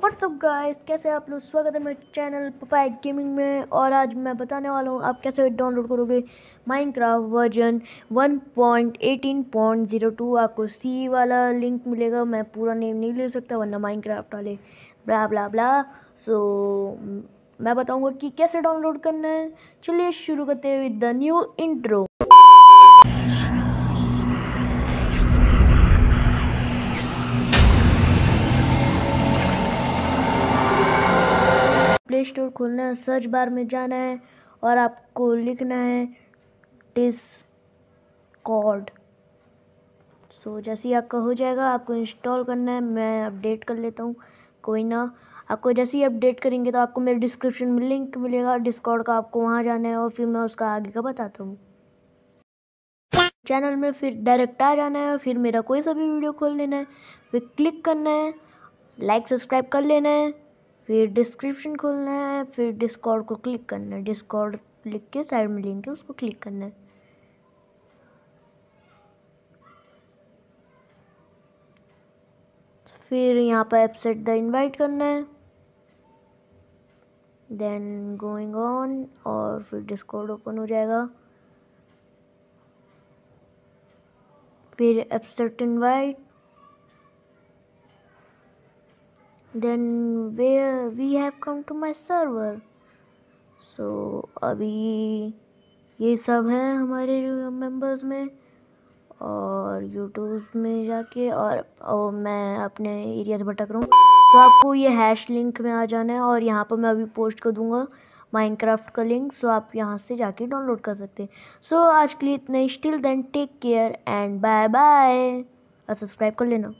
WhatsApp guys कैसे आप लोग स्वागत है मेरे चैनल पपाई गेमिंग में और आज मैं बताने वाला हूँ आप कैसे डाउनलोड करोगे माइनक्राफ्ट वर्जन 1.18.02 आपको सी वाला लिंक मिलेगा मैं पूरा नेम नहीं ले सकता वरना माइनक्राफ्ट वाले ब्ला ब्ला ब्ला सो मैं बताऊँगा कि कैसे डाउनलोड करना है चलिए शुरू करते हैं with the new intro play store खोलना है सर्च बार में जाना है और आपको लिखना है डिस्कॉर्ड सो so, जैसे ही आपका हो जाएगा आपको इंस्टॉल करना है मैं अपडेट कर लेता हूँ कोई ना आपको जैसे ही अपडेट करेंगे तो आपको मेरे डिस्क्रिप्शन में लिंक मिलेगा डिस्कॉर्ड का आपको वहाँ जाना है और फिर मैं उसका आगे का बताता हूँ चैनल में फिर डायरेक्ट आ जाना है और फिर मेरा कोई सा भी वीडियो खोल लेना है फिर क्लिक करना है लाइक सब्सक्राइब कर लेना है फिर डिस्क्रिप्शन खोलना है फिर डिस्कॉर्ड को क्लिक करना है डिस्कॉर्ड लिख के साइड में लिंक है उसको क्लिक करना है फिर यहाँ पर एपसेट द इनवाइट करना है देन गोइंग ऑन और फिर डिस्कॉर्ड ओपन हो जाएगा फिर एपसेट invite then way we have come to my server so अभी ये सब हैं हमारे मेंबर्स में और यूट्यूब में जाके और, और मैं अपने एरिया से भटक रहा हूँ सो so, आपको ये हैश लिंक में आ जाना है और यहाँ पर मैं अभी पोस्ट कर दूँगा माइनक्राफ्ट का लिंक सो so आप यहाँ से जाके डाउनलोड कर सकते हैं सो so, आज के लिए इतना ही still then take care and bye bye और सब्सक्राइब कर लेना